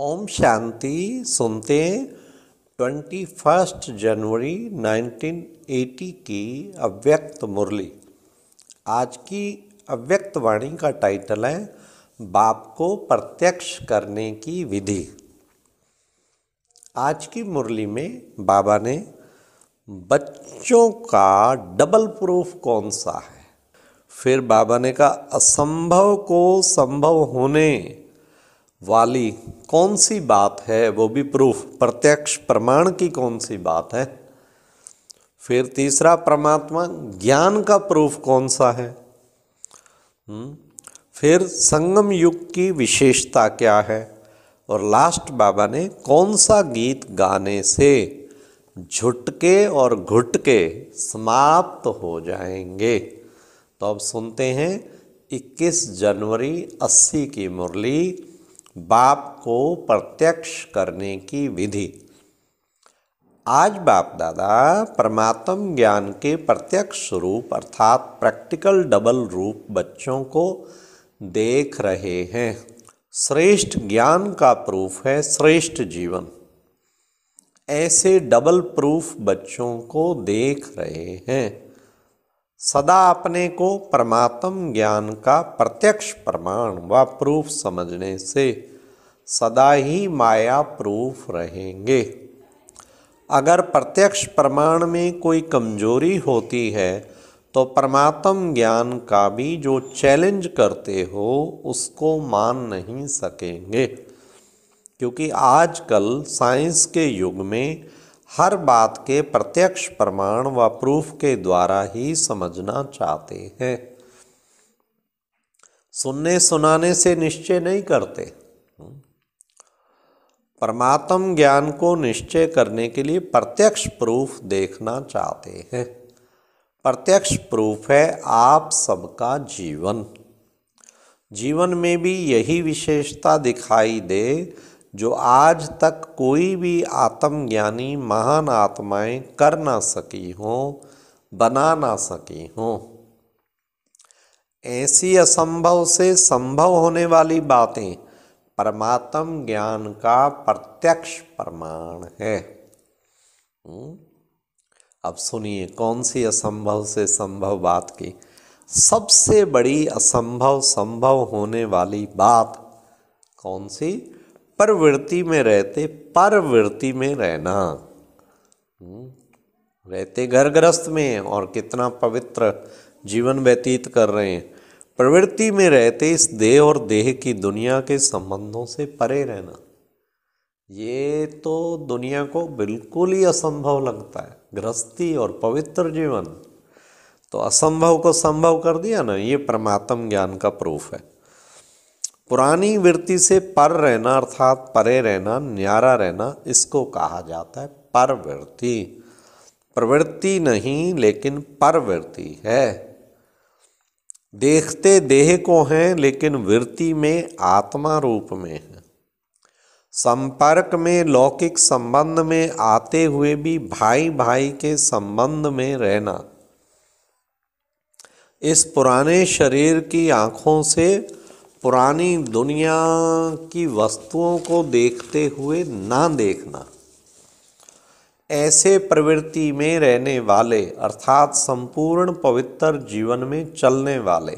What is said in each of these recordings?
ओम शांति सुनते twenty first जनवरी 1980 की अव्यक्त मुरली आज की अव्यक्त वाणी का टाइटल है बाप को प्रत्यक्ष करने की विधि आज की मुरली में बाबा ने बच्चों का डबल प्रूफ कौन सा है फिर बाबा ने कहा असंभव को संभव होने वाली कौन सी बात है वो भी प्रूफ प्रत्यक्ष प्रमाण की कौन सी बात है फिर तीसरा परमात्मा ज्ञान का प्रूफ कौन सा है हम्म, फिर संगम युग की विशेषता क्या है और लास्ट बाबा ने कौन सा गीत गाने से झुटके और घुटके समाप्त हो जाएंगे तो अब सुनते हैं 21 जनवरी 80 की मुरली बाप को प्रत्यक्ष करने की विधि आज बाप दादा परमात्म ज्ञान के प्रत्यक्ष स्वरूप अर्थात प्रैक्टिकल डबल रूप बच्चों को देख रहे हैं श्रेष्ठ ज्ञान का प्रूफ है श्रेष्ठ जीवन ऐसे डबल प्रूफ बच्चों को देख रहे हैं सदा अपने को परमात्म ज्ञान का प्रत्यक्ष प्रमाण व प्रूफ समझने से सदा ही माया प्रूफ रहेंगे अगर प्रत्यक्ष प्रमाण में कोई कमजोरी होती है तो परमात्म ज्ञान का भी जो चैलेंज करते हो उसको मान नहीं सकेंगे क्योंकि आजकल साइंस के युग में हर बात के प्रत्यक्ष प्रमाण व प्रूफ के द्वारा ही समझना चाहते हैं सुनने सुनाने से निश्चय नहीं करते परमात्म ज्ञान को निश्चय करने के लिए प्रत्यक्ष प्रूफ देखना चाहते हैं प्रत्यक्ष प्रूफ है आप सबका जीवन जीवन में भी यही विशेषता दिखाई दे जो आज तक कोई भी आत्मज्ञानी महान आत्माएं कर ना सकी हों बना ना सकी हों ऐसी असंभव से संभव होने वाली बातें परमात्म ज्ञान का प्रत्यक्ष प्रमाण है हम्म, अब सुनिए कौन सी असंभव से संभव बात की सबसे बड़ी असंभव संभव होने वाली बात कौन सी प्रवृत्ति में रहते परवृत्ति में रहना हम्म, रहते घर ग्रस्त में और कितना पवित्र जीवन व्यतीत कर रहे हैं प्रवृत्ति में रहते इस देह और देह की दुनिया के संबंधों से परे रहना ये तो दुनिया को बिल्कुल ही असंभव लगता है गृहस्थी और पवित्र जीवन तो असंभव को संभव कर दिया ना ये परमात्म ज्ञान का प्रूफ है पुरानी वृत्ति से पर रहना अर्थात परे रहना न्यारा रहना इसको कहा जाता है परवृत्ति प्रवृत्ति नहीं लेकिन परवृत्ति है देखते देह को हैं लेकिन वृत्ति में आत्मा रूप में है संपर्क में लौकिक संबंध में आते हुए भी भाई भाई के संबंध में रहना इस पुराने शरीर की आंखों से पुरानी दुनिया की वस्तुओं को देखते हुए ना देखना ऐसे प्रवृत्ति में रहने वाले अर्थात संपूर्ण पवित्र जीवन में चलने वाले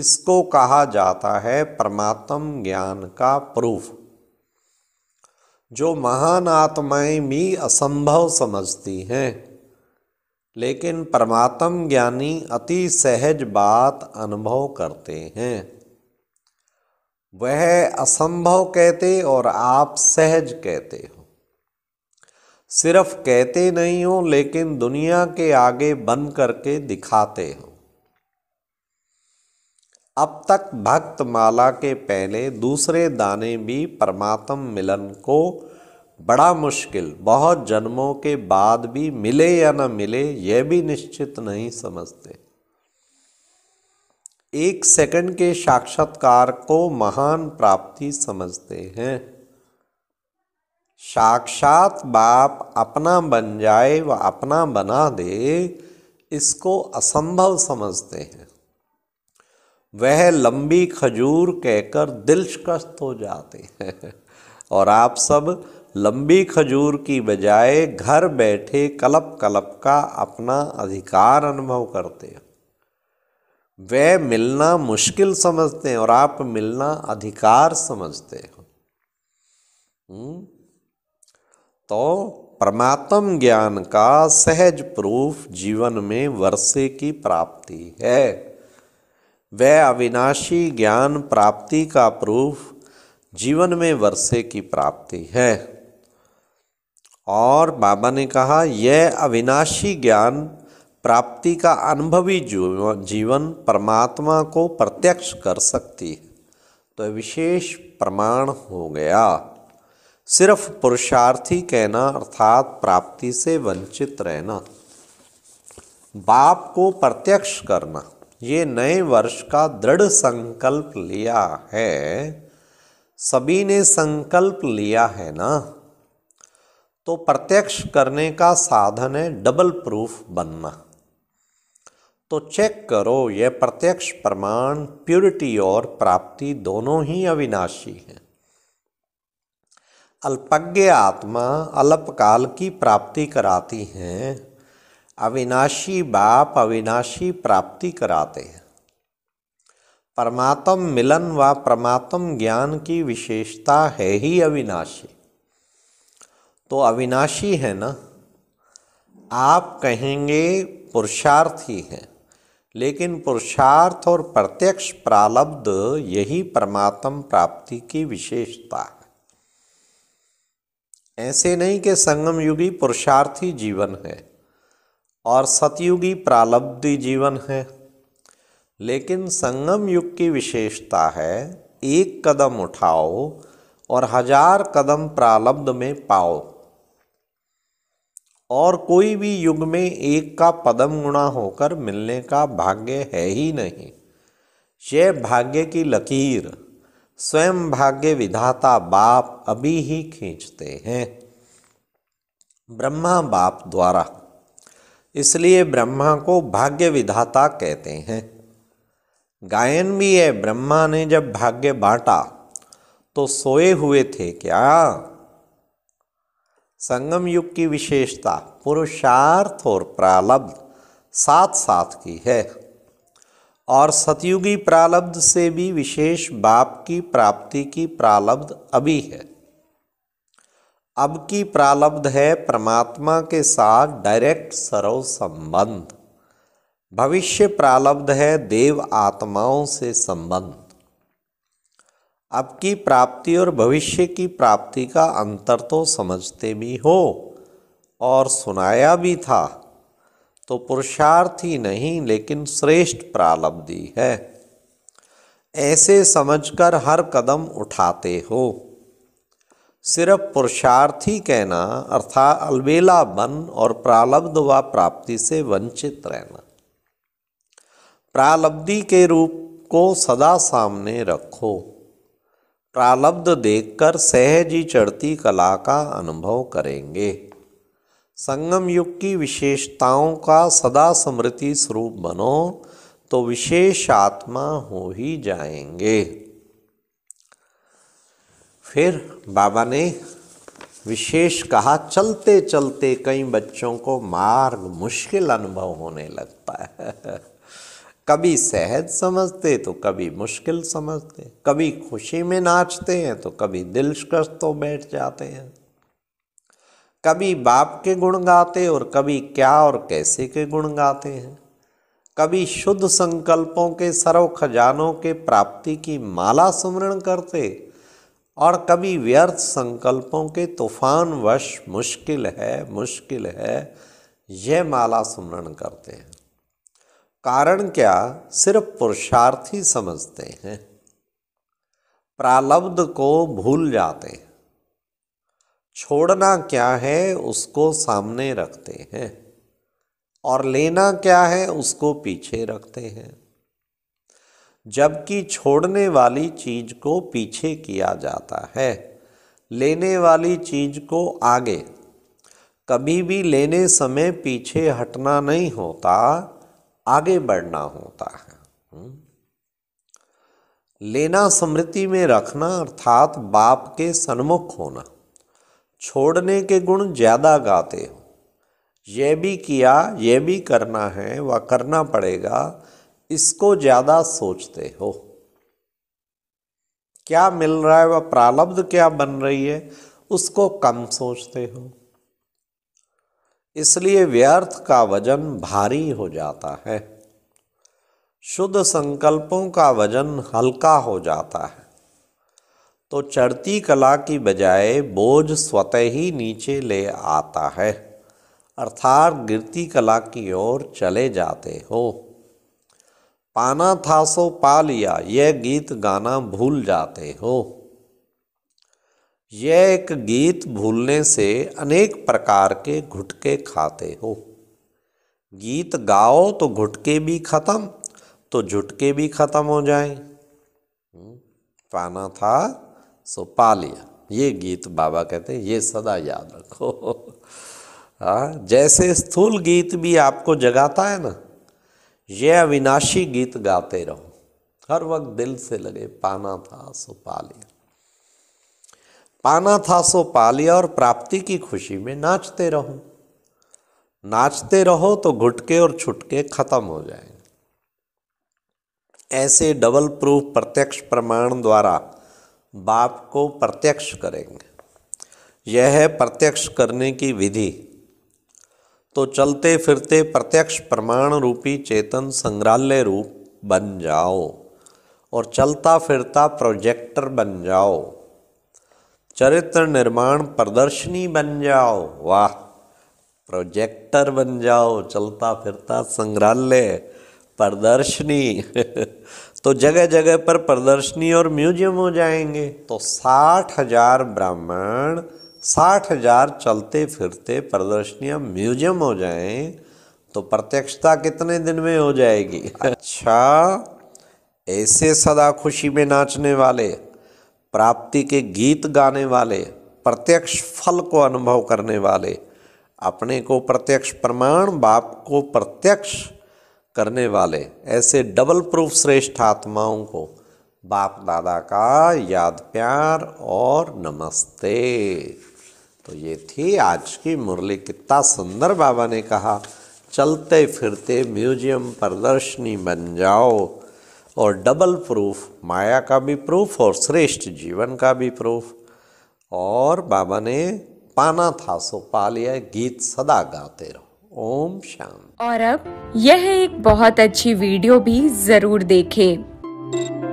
इसको कहा जाता है परमात्म ज्ञान का प्रूफ जो महान आत्माएं भी असंभव समझती हैं लेकिन परमात्म ज्ञानी अति सहज बात अनुभव करते हैं वह असंभव कहते और आप सहज कहते हो सिर्फ कहते नहीं हो लेकिन दुनिया के आगे बंद करके दिखाते हो अब तक भक्त माला के पहले दूसरे दाने भी परमात्म मिलन को बड़ा मुश्किल बहुत जन्मों के बाद भी मिले या न मिले यह भी निश्चित नहीं समझते एक सेकंड के साक्षात्कार को महान प्राप्ति समझते हैं साक्षात बाप अपना बन जाए व अपना बना दे इसको असंभव समझते हैं वह लंबी खजूर कहकर दिलचस्त हो जाते हैं और आप सब लंबी खजूर की बजाय घर बैठे कलप कलप का अपना अधिकार अनुभव करते हैं वे मिलना मुश्किल समझते हैं और आप मिलना अधिकार समझते हो हम्म? तो परमात्म ज्ञान का सहज प्रूफ जीवन में वर्षे की प्राप्ति है वह अविनाशी ज्ञान प्राप्ति का प्रूफ जीवन में वर्षे की प्राप्ति है और बाबा ने कहा यह अविनाशी ज्ञान प्राप्ति का अनुभवी जीवन परमात्मा को प्रत्यक्ष कर सकती है तो विशेष प्रमाण हो गया सिर्फ पुरुषार्थी कहना अर्थात प्राप्ति से वंचित रहना बाप को प्रत्यक्ष करना ये नए वर्ष का दृढ़ संकल्प लिया है सभी ने संकल्प लिया है ना तो प्रत्यक्ष करने का साधन है डबल प्रूफ बनना तो चेक करो ये प्रत्यक्ष प्रमाण प्योरिटी और प्राप्ति दोनों ही अविनाशी हैं अल्पज्ञ आत्मा अल्पकाल की प्राप्ति कराती हैं अविनाशी बाप अविनाशी प्राप्ति कराते हैं परमात्म मिलन व परमात्म ज्ञान की विशेषता है ही अविनाशी तो अविनाशी है ना आप कहेंगे पुरुषार्थी हैं लेकिन पुरुषार्थ और प्रत्यक्ष प्रालब्ध यही परमात्म प्राप्ति की विशेषता है ऐसे नहीं कि संगम युगी पुरुषार्थी जीवन है और सतयुगी प्रालब्धि जीवन है लेकिन संगम युग की विशेषता है एक कदम उठाओ और हजार कदम प्रालब्ध में पाओ और कोई भी युग में एक का पदम गुणा होकर मिलने का भाग्य है ही नहीं यह भाग्य की लकीर स्वयं भाग्य विधाता बाप अभी ही खींचते हैं ब्रह्मा बाप द्वारा इसलिए ब्रह्मा को भाग्य विधाता कहते हैं गायन भी है ब्रह्मा ने जब भाग्य बांटा तो सोए हुए थे क्या संगम युग की विशेषता पुरुषार्थ और प्रालब्ध साथ साथ की है और सतयुगी प्रालब्ध से भी विशेष बाप की प्राप्ति की प्रालब्ध अभी है अब की प्रालब्ध है परमात्मा के साथ डायरेक्ट सर्व संबंध भविष्य प्रालब्ध है देव आत्माओं से संबंध आपकी प्राप्ति और भविष्य की प्राप्ति का अंतर तो समझते भी हो और सुनाया भी था तो पुरुषार्थ ही नहीं लेकिन श्रेष्ठ प्रालब्धि है ऐसे समझकर हर कदम उठाते हो सिर्फ पुरुषार्थी कहना अर्थात अलबेला बन और प्रालब्ध व प्राप्ति से वंचित रहना प्रालब्धि के रूप को सदा सामने रखो प्रालब्ध देखकर सहज ही चढ़ती कला का अनुभव करेंगे संगम युग की विशेषताओं का सदा स्मृति स्वरूप बनो तो विशेष आत्मा हो ही जाएंगे फिर बाबा ने विशेष कहा चलते चलते कई बच्चों को मार्ग मुश्किल अनुभव होने लगता है कभी सहज समझते तो कभी मुश्किल समझते कभी खुशी में नाचते हैं तो कभी दिलकश तो बैठ जाते हैं कभी बाप के गुण गाते और कभी क्या और कैसे के गुण गाते हैं कभी शुद्ध संकल्पों के सर्व खजानों के प्राप्ति की माला सुमरण करते और कभी व्यर्थ संकल्पों के तूफान वश मुश्किल है मुश्किल है यह माला सुमरण करते हैं कारण क्या सिर्फ पुरुषार्थी समझते हैं प्रालब्ध को भूल जाते हैं छोड़ना क्या है उसको सामने रखते हैं और लेना क्या है उसको पीछे रखते हैं जबकि छोड़ने वाली चीज को पीछे किया जाता है लेने वाली चीज को आगे कभी भी लेने समय पीछे हटना नहीं होता आगे बढ़ना होता है हम्म। लेना स्मृति में रखना अर्थात बाप के सन्मुख होना छोड़ने के गुण ज्यादा गाते हो यह भी किया यह भी करना है व करना पड़ेगा इसको ज्यादा सोचते हो क्या मिल रहा है वह प्रालब्ध क्या बन रही है उसको कम सोचते हो इसलिए व्यर्थ का वजन भारी हो जाता है शुद्ध संकल्पों का वजन हल्का हो जाता है तो चढ़ती कला की बजाय बोझ स्वतः ही नीचे ले आता है अर्थात गिरती कला की ओर चले जाते हो पाना था सो पा लिया यह गीत गाना भूल जाते हो यह एक गीत भूलने से अनेक प्रकार के घुटके खाते हो गीत गाओ तो घुटके भी खत्म तो झुटके भी खत्म हो जाए हम्म, पाना था सो पा लिया ये गीत बाबा कहते हैं ये सदा याद रखो हाँ जैसे स्थूल गीत भी आपको जगाता है ना ये अविनाशी गीत गाते रहो हर वक्त दिल से लगे पाना था सो पा लिया पाना था सो पा लिया और प्राप्ति की खुशी में नाचते रहो नाचते रहो तो घुटके और छुटके खत्म हो जाएंगे ऐसे डबल प्रूफ प्रत्यक्ष प्रमाण द्वारा बाप को प्रत्यक्ष करेंगे यह है प्रत्यक्ष करने की विधि तो चलते फिरते प्रत्यक्ष प्रमाण रूपी चेतन संग्रहालय रूप बन जाओ और चलता फिरता प्रोजेक्टर बन जाओ चरित्र निर्माण प्रदर्शनी बन जाओ वाह प्रोजेक्टर बन जाओ चलता फिरता संग्रहालय प्रदर्शनी तो जगह जगह पर प्रदर्शनी और म्यूजियम हो जाएंगे तो साठ हजार ब्राह्मण साठ हजार चलते फिरते प्रदर्शनियाँ म्यूजियम हो जाएं तो प्रत्यक्षता कितने दिन में हो जाएगी अच्छा ऐसे सदा खुशी में नाचने वाले प्राप्ति के गीत गाने वाले प्रत्यक्ष फल को अनुभव करने वाले अपने को प्रत्यक्ष प्रमाण बाप को प्रत्यक्ष करने वाले ऐसे डबल प्रूफ श्रेष्ठ आत्माओं को बाप दादा का याद प्यार और नमस्ते तो ये थी आज की मुरली कितना सुंदर बाबा ने कहा चलते फिरते म्यूजियम प्रदर्शनी बन जाओ और डबल प्रूफ माया का भी प्रूफ और श्रेष्ठ जीवन का भी प्रूफ और बाबा ने पाना था सो पा लिया गीत सदा गाते रहो ओम शांत और अब यह एक बहुत अच्छी वीडियो भी जरूर देखें